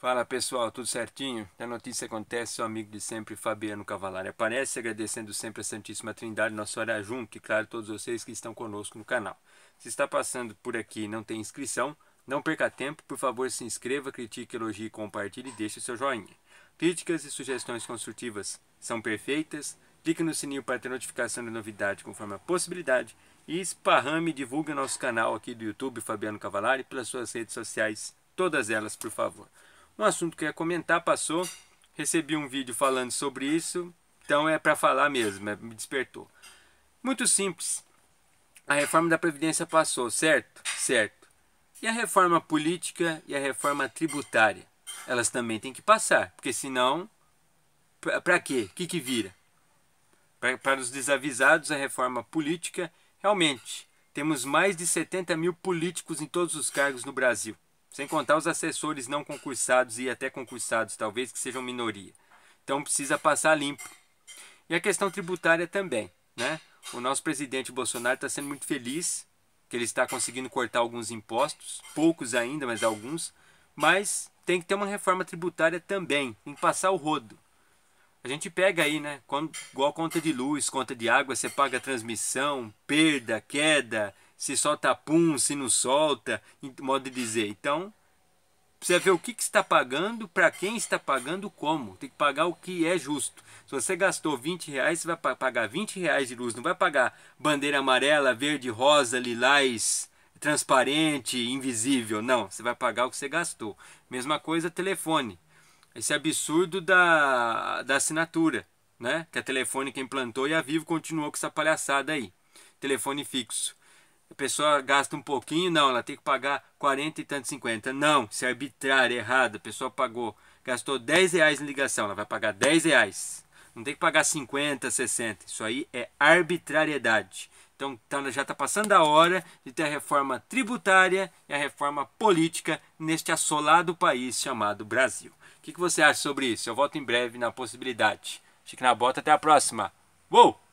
Fala pessoal, tudo certinho? A notícia acontece, seu amigo de sempre, Fabiano Cavalari. Aparece agradecendo sempre a Santíssima Trindade, Nossa Junto e claro, todos vocês que estão conosco no canal. Se está passando por aqui e não tem inscrição, não perca tempo, por favor se inscreva, critique, elogie, compartilhe e deixe seu joinha. Críticas e sugestões construtivas são perfeitas. Clique no sininho para ter notificação de novidade conforme a possibilidade. E esparrame e divulgue nosso canal aqui do YouTube, Fabiano Cavalari, pelas suas redes sociais, todas elas, por favor um assunto que eu ia comentar passou, recebi um vídeo falando sobre isso, então é para falar mesmo, é, me despertou. Muito simples. A reforma da previdência passou, certo? Certo. E a reforma política e a reforma tributária, elas também têm que passar, porque senão para quê? O que que vira? para os desavisados, a reforma política realmente temos mais de 70 mil políticos em todos os cargos no Brasil. Sem contar os assessores não concursados e até concursados, talvez que sejam minoria. Então precisa passar limpo. E a questão tributária também, né? O nosso presidente Bolsonaro está sendo muito feliz que ele está conseguindo cortar alguns impostos, poucos ainda, mas alguns. Mas tem que ter uma reforma tributária também, tem que passar o rodo. A gente pega aí, né? Quando, igual conta de luz, conta de água, você paga transmissão, perda, queda, se solta pum, se não solta, modo de dizer. Então, precisa ver o que, que está pagando, para quem está pagando, como. Tem que pagar o que é justo. Se você gastou 20 reais, você vai pagar 20 reais de luz, não vai pagar bandeira amarela, verde, rosa, lilás, transparente, invisível. Não, você vai pagar o que você gastou. Mesma coisa, telefone. Esse absurdo da, da assinatura, né? Que a telefônica implantou e a Vivo continuou com essa palhaçada aí. Telefone fixo a pessoa gasta um pouquinho, não, ela tem que pagar 40 e tanto, 50. Não, se é arbitrário, é errado, a pessoa pagou, gastou 10 reais em ligação, ela vai pagar 10 reais. Não tem que pagar 50, 60. Isso aí é arbitrariedade. Então tá, já está passando a hora de ter a reforma tributária e a reforma política neste assolado país chamado Brasil. O que, que você acha sobre isso? Eu volto em breve na possibilidade. Chique na bota, até a próxima. Uou!